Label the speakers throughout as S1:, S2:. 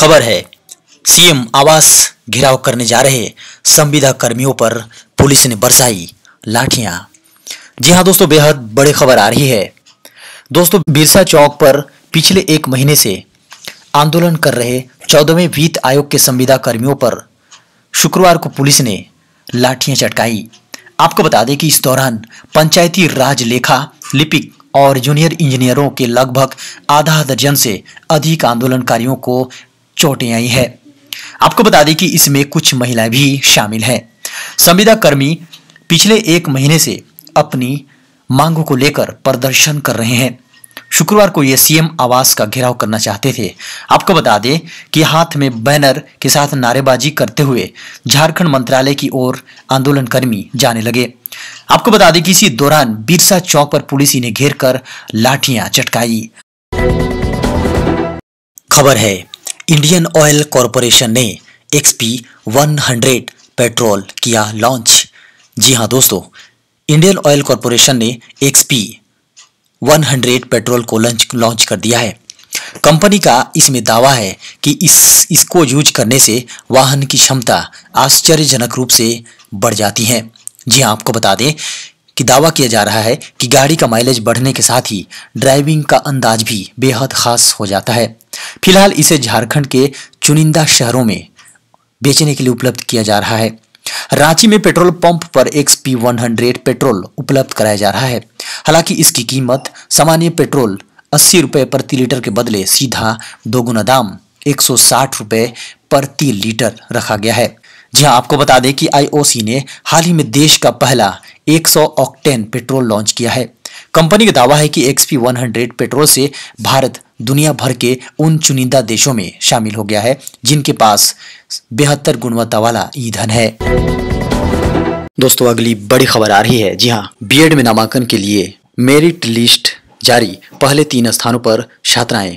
S1: खबर है सीएम आवास घेराव करने जा रहे संविदा कर्मियों पर पुलिस ने बरसाई लाठियां जी हाँ दोस्तों बेहद बड़ी खबर आ रही है दोस्तों बिरसा चौक पर पिछले एक महीने से आंदोलन कर रहे चौदहवें वित्त आयोग के संविदा कर्मियों पर शुक्रवार को पुलिस ने लाठियां चटकाई आपको बता दें कि इस दौरान पंचायती राज लेखा लिपिक और जूनियर इंजीनियरों के लगभग आधा दर्जन से अधिक आंदोलनकारियों को चोटें आई है आपको बता दें कि इसमें कुछ महिलाएं भी शामिल हैं संविदा कर्मी पिछले एक महीने से अपनी मांगों को लेकर प्रदर्शन कर रहे हैं शुक्रवार को ये सीएम आवास का घेराव करना चाहते थे आपको बता दें कि हाथ में बैनर के साथ नारेबाजी करते हुए झारखंड मंत्रालय की ओर आंदोलनकर्मी जाने लगे आपको बता दें कि इसी दौरान बिरसा चौक पर पुलिस इन्हें घेर कर लाठियां चटकाई खबर है इंडियन ऑयल कॉरपोरेशन ने एक्सपी 100 वन हंड्रेड पेट्रोल किया लॉन्च जी हाँ दोस्तों इंडियन ऑयल कॉरपोरेशन ने एक्सपी 100 वन हंड्रेड पेट्रोल को लॉन्च लॉन्च कर दिया है कंपनी का इसमें दावा है कि इस इसको यूज करने से वाहन की क्षमता आश्चर्यजनक रूप से बढ़ जाती है जी हाँ आपको बता दें कि दावा किया जा रहा है कि गाड़ी का माइलेज बढ़ने के साथ ही ड्राइविंग का अंदाज भी बेहद खास हो जाता है फिलहाल इसे झारखंड के चुनिंदा शहरों में बेचने के लिए उपलब्ध किया जा रहा है रांची में पेट्रोल पंप पर X P one hundred petrol उपलब्ध कराया जा रहा है हालांकि इसकी कीमत सामान्य पेट्रोल अस्सी रुपये प्रति लीटर के बदले सीधा दोगुना दाम एक सौ साठ रुपये प्रति लीटर रखा गया है जी हाँ आपको बता दें कि आईओसी ने हाल ही में देश का पहला 100 ऑक्टेन पेट्रोल लॉन्च किया है कंपनी का दावा है कि एक्सपी 100 पेट्रोल से भारत दुनिया भर के उन चुनिंदा देशों में शामिल हो गया है जिनके पास बेहतर गुणवत्ता वाला ईंधन है दोस्तों अगली बड़ी खबर आ रही है जी हाँ बी में नामांकन के लिए मेरिट लिस्ट जारी पहले तीन स्थानों पर छात्राएं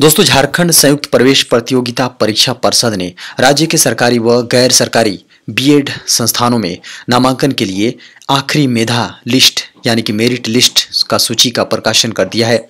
S1: दोस्तों झारखंड संयुक्त प्रवेश प्रतियोगिता परीक्षा परिषद ने राज्य के सरकारी व गैर सरकारी बीएड संस्थानों में नामांकन के लिए आखिरी मेधा लिस्ट यानी कि मेरिट लिस्ट का सूची का प्रकाशन कर दिया है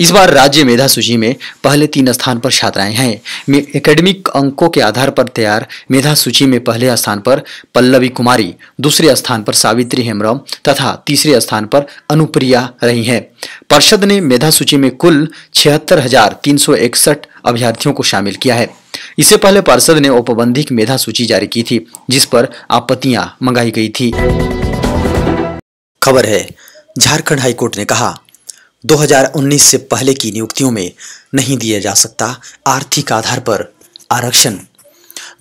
S1: इस बार राज्य मेधा सूची में पहले तीन स्थान पर छात्राएं हैं एकेडमिक अंकों के आधार पर तैयार मेधा सूची में पहले स्थान पर पल्लवी कुमारी दूसरे स्थान पर सावित्री हेमरम तथा तीसरे स्थान पर अनुप्रिया रही हैं पर्षद ने मेधा सूची में कुल छिहत्तर अभ्यर्थियों को शामिल किया है इससे पहले पार्षद ने औपबंधिक मेधा सूची जारी की थी जिस पर आपत्तियां मंगाई गई थी खबर है झारखंड हाईकोर्ट ने कहा 2019 से पहले की नियुक्तियों में नहीं दिया जा सकता आर्थिक आधार पर आरक्षण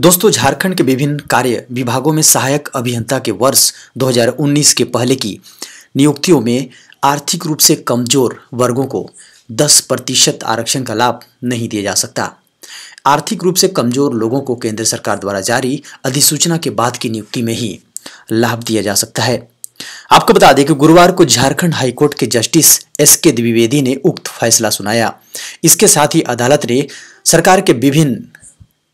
S1: दोस्तों झारखंड के विभिन्न कार्य विभागों में सहायक अभियंता के वर्ष 2019 के पहले की नियुक्तियों में आर्थिक रूप से कमजोर वर्गों को 10 प्रतिशत आरक्षण का लाभ नहीं दिया जा सकता आर्थिक रूप से कमजोर लोगों को केंद्र सरकार द्वारा जारी अधिसूचना के बाद की नियुक्ति में ही लाभ दिया जा सकता है आपको बता दें कि गुरुवार को झारखंड हाईकोर्ट के जस्टिस एस के द्विवेदी ने उक्त फैसला सुनाया इसके साथ ही अदालत ने सरकार के विभिन्न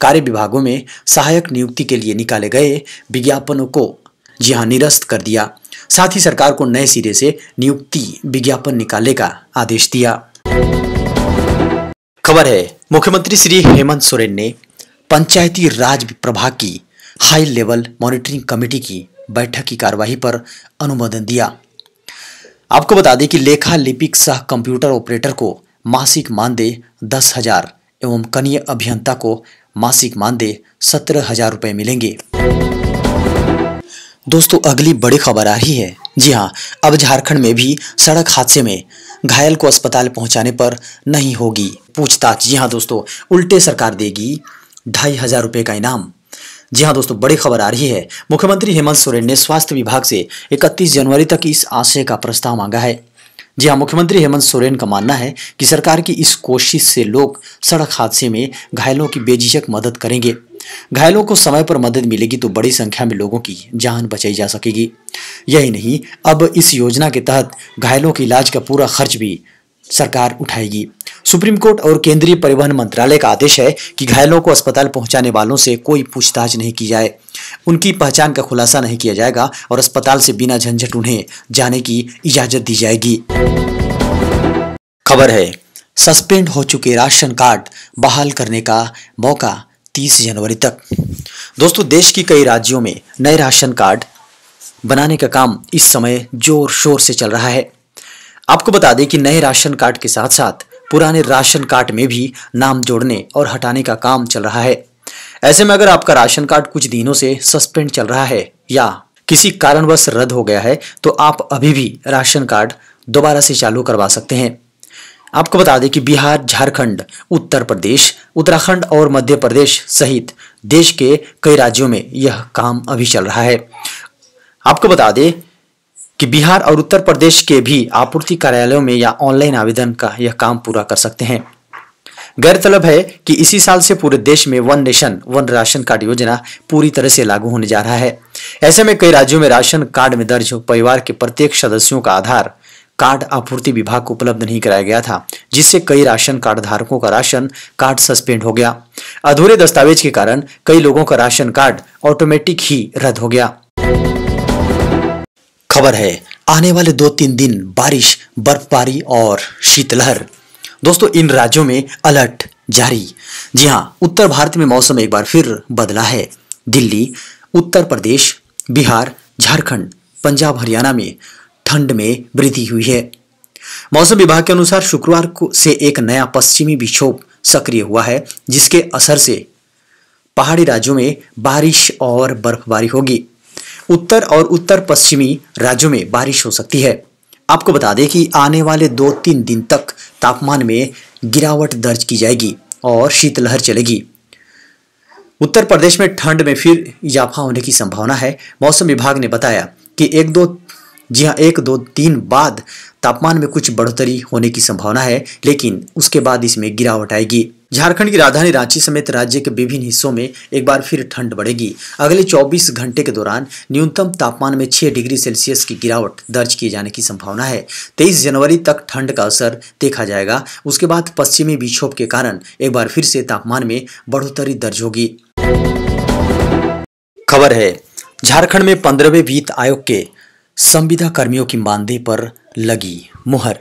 S1: कार्य विभागों में सहायक नियुक्ति के लिए निकाले गए विज्ञापनों को जी हाँ निरस्त कर दिया साथ ही सरकार को नए सिरे से नियुक्ति विज्ञापन निकालने का आदेश दिया खबर है मुख्यमंत्री श्री हेमंत सोरेन ने पंचायती राज प्रभाग की हाई लेवल मॉनिटरिंग कमेटी की बैठक की कार्यवाही पर अनुमोदन दिया आपको बता दें कि लेखा लिपिक सह कंप्यूटर ऑपरेटर को मासिक मानदेय दस हजार एवं कनीय अभियंता को मासिक मानदेय सत्रह हजार रुपये मिलेंगे दोस्तों अगली बड़ी खबर आ रही है जी हाँ अब झारखंड में भी सड़क हादसे में घायल को अस्पताल पहुंचाने पर नहीं होगी पूछताछ जी हाँ दोस्तों उल्टे सरकार देगी ढाई हजार रुपये का इनाम जी हाँ दोस्तों बड़ी खबर आ रही है मुख्यमंत्री हेमंत सोरेन ने स्वास्थ्य विभाग से 31 जनवरी तक इस आशय का प्रस्ताव मांगा है जी हाँ मुख्यमंत्री हेमंत सोरेन का मानना है कि सरकार की इस कोशिश से लोग सड़क हादसे में घायलों की बेझिझक मदद करेंगे घायलों को समय पर मदद मिलेगी तो बड़ी संख्या में लोगों की जान बचाई जा सकेगी यही नहीं अब इस योजना के तहत घायलों के इलाज का पूरा खर्च भी सरकार उठाएगी सुप्रीम कोर्ट और केंद्रीय परिवहन मंत्रालय का आदेश है कि घायलों को अस्पताल पहुंचाने वालों से कोई पूछताछ नहीं की जाए उनकी पहचान का खुलासा नहीं किया जाएगा और अस्पताल से बिना झंझट उन्हें जाने की इजाजत दी जाएगी खबर है सस्पेंड हो चुके राशन कार्ड बहाल करने का मौका 30 जनवरी तक दोस्तों देश की कई राज्यों में नए राशन कार्ड बनाने का काम इस समय जोर शोर से चल रहा है आपको बता दें कि नए राशन कार्ड के साथ साथ पुराने राशन कार्ड में भी नाम जोड़ने और हटाने का काम चल रहा है ऐसे में अगर आपका राशन कार्ड कुछ दिनों से सस्पेंड चल रहा है या किसी कारणवश रद्द हो गया है तो आप अभी भी राशन कार्ड दोबारा से चालू करवा सकते हैं आपको बता दें कि बिहार झारखंड उत्तर प्रदेश उत्तराखंड और मध्य प्रदेश सहित देश के कई राज्यों में यह काम अभी चल रहा है आपको बता दें कि बिहार और उत्तर प्रदेश के भी आपूर्ति कार्यालयों में या ऑनलाइन आवेदन का यह काम पूरा कर सकते हैं गौरतलब है कि इसी साल से पूरे देश में one nation one ration card योजना पूरी तरह से लागू होने जा रहा है ऐसे में कई राज्यों में राशन कार्ड में दर्ज परिवार के प्रत्येक सदस्यों का आधार कार्ड आपूर्ति विभाग को उपलब्ध नहीं कराया गया था जिससे कई राशन कार्ड धारकों का राशन कार्ड सस्पेंड हो गया अधूरे दस्तावेज के कारण कई लोगों का राशन कार्ड ऑटोमेटिक ही रद्द हो गया खबर है आने वाले दो तीन दिन बारिश बर्फबारी और शीतलहर दोस्तों इन राज्यों में अलर्ट जारी जी हाँ उत्तर भारत में मौसम एक बार फिर बदला है दिल्ली उत्तर प्रदेश बिहार झारखंड पंजाब हरियाणा में ठंड में वृद्धि हुई है मौसम विभाग के अनुसार शुक्रवार को से एक नया पश्चिमी विक्षोभ सक्रिय हुआ है जिसके असर से पहाड़ी राज्यों में बारिश और बर्फबारी होगी उत्तर और उत्तर पश्चिमी राज्यों में बारिश हो सकती है आपको बता दें कि आने वाले दो तीन दिन तक तापमान में गिरावट दर्ज की जाएगी और शीतलहर चलेगी उत्तर प्रदेश में ठंड में फिर इजाफा होने की संभावना है मौसम विभाग ने बताया कि एक दो जी हाँ एक दो दिन बाद तापमान में कुछ बढ़ोतरी होने की संभावना है लेकिन उसके बाद इसमें गिरावट आएगी झारखंड की राजधानी रांची समेत राज्य के विभिन्न हिस्सों में एक बार फिर ठंड बढ़ेगी अगले 24 घंटे के दौरान न्यूनतम तापमान में 6 डिग्री सेल्सियस की गिरावट दर्ज किए जाने की संभावना है 23 जनवरी तक ठंड का असर देखा जाएगा उसके बाद पश्चिमी विक्षोभ के कारण एक बार फिर से तापमान में बढ़ोतरी दर्ज होगी खबर है झारखंड में पंद्रहवें वित्त आयोग के संविदा कर्मियों की मानदेय पर लगी मुहर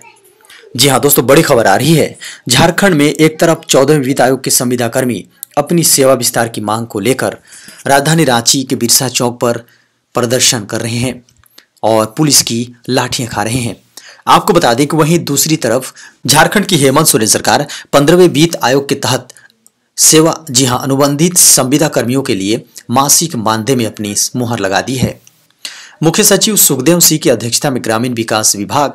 S1: जी हाँ दोस्तों बड़ी खबर आ रही है झारखंड में एक तरफ चौदहवें वित्त आयोग के संविदा कर्मी अपनी सेवा विस्तार की मांग को लेकर राजधानी रांची के बिरसा चौक पर प्रदर्शन कर रहे हैं और पुलिस की लाठियां खा रहे हैं आपको बता दें कि वहीं दूसरी तरफ झारखंड की हेमंत सोरेन सरकार पंद्रहवें वित्त आयोग के तहत सेवा जी हाँ अनुबंधित संविदा कर्मियों के लिए मासिक मानदेय में अपनी मुहर लगा दी है मुख्य सचिव सुखदेव सिंह की अध्यक्षता में ग्रामीण विकास विभाग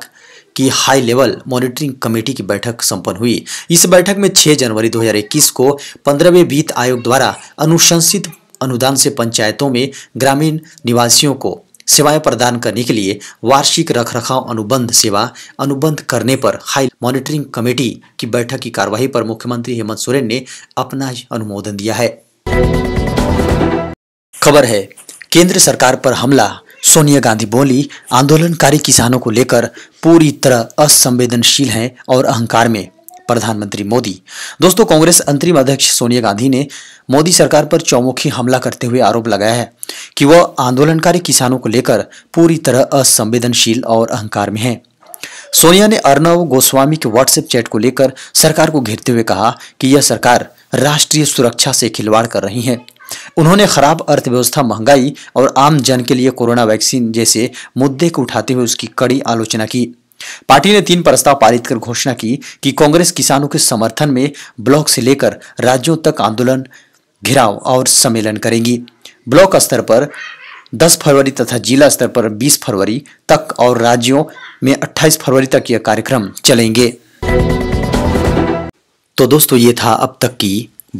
S1: की हाई लेवल मॉनिटरिंग कमेटी की बैठक संपन्न हुई इस बैठक में 6 जनवरी 2021 को पंद्रहवें वित्त आयोग द्वारा अनुशंसित अनुदान से पंचायतों में ग्रामीण निवासियों को सेवाएं प्रदान करने के लिए वार्षिक रखरखाव अनुबंध सेवा अनुबंध करने पर हाई मॉनिटरिंग कमेटी की बैठक की कार्यवाही पर मुख्यमंत्री हेमंत सोरेन ने अपना अनुमोदन दिया है खबर है केंद्र सरकार पर हमला सोनिया गांधी बोली आंदोलनकारी किसानों को लेकर पूरी तरह असंवेदनशील हैं और अहंकार में प्रधानमंत्री मोदी दोस्तों कांग्रेस अंतरिम अध्यक्ष सोनिया गांधी ने मोदी सरकार पर चौमुखी हमला करते हुए आरोप लगाया है कि वह आंदोलनकारी किसानों को लेकर पूरी तरह असंवेदनशील और अहंकार में है सोनिया ने अर्नव गोस्वामी के व्हाट्सएप चैट को लेकर सरकार को घेरते हुए कहा कि यह सरकार राष्ट्रीय सुरक्षा से खिलवाड़ कर रही है उन्होंने खराब अर्थव्यवस्था महंगाई और आम जन के लिए कोरोना वैक्सीन जैसे मुद्दे को उठाते हुए उसकी कड़ी आलोचना की पार्टी ने तीन प्रस्ताव पारित कर घोषणा की कि कांग्रेस किसानों के समर्थन में ब्लॉक से लेकर राज्यों तक आंदोलन घेराव और सम्मेलन करेंगी ब्लॉक स्तर पर 10 फरवरी तथा जिला स्तर पर 20 फरवरी तक और राज्यों में 28 फरवरी तक यह कार्यक्रम चलेंगे तो दोस्तों ये था अब तक की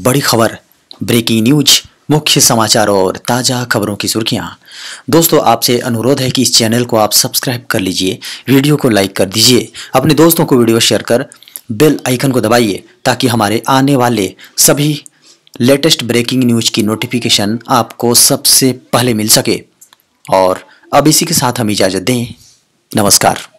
S1: बड़ी खबर ब्रेकिंग न्यूज मुख्य समाचार और ताज़ा खबरों की सुर्खियां दोस्तों आपसे अनुरोध है कि इस चैनल को आप सब्सक्राइब कर लीजिए वीडियो को लाइक कर दीजिए अपने दोस्तों को वीडियो शेयर कर बेल आइकन को दबाइए ताकि हमारे आने वाले सभी लेटेस्ट ब्रेकिंग न्यूज की नोटिफिकेशन आपको सबसे पहले मिल सके और अब इसी के साथ हम इजाज़त दें नमस्कार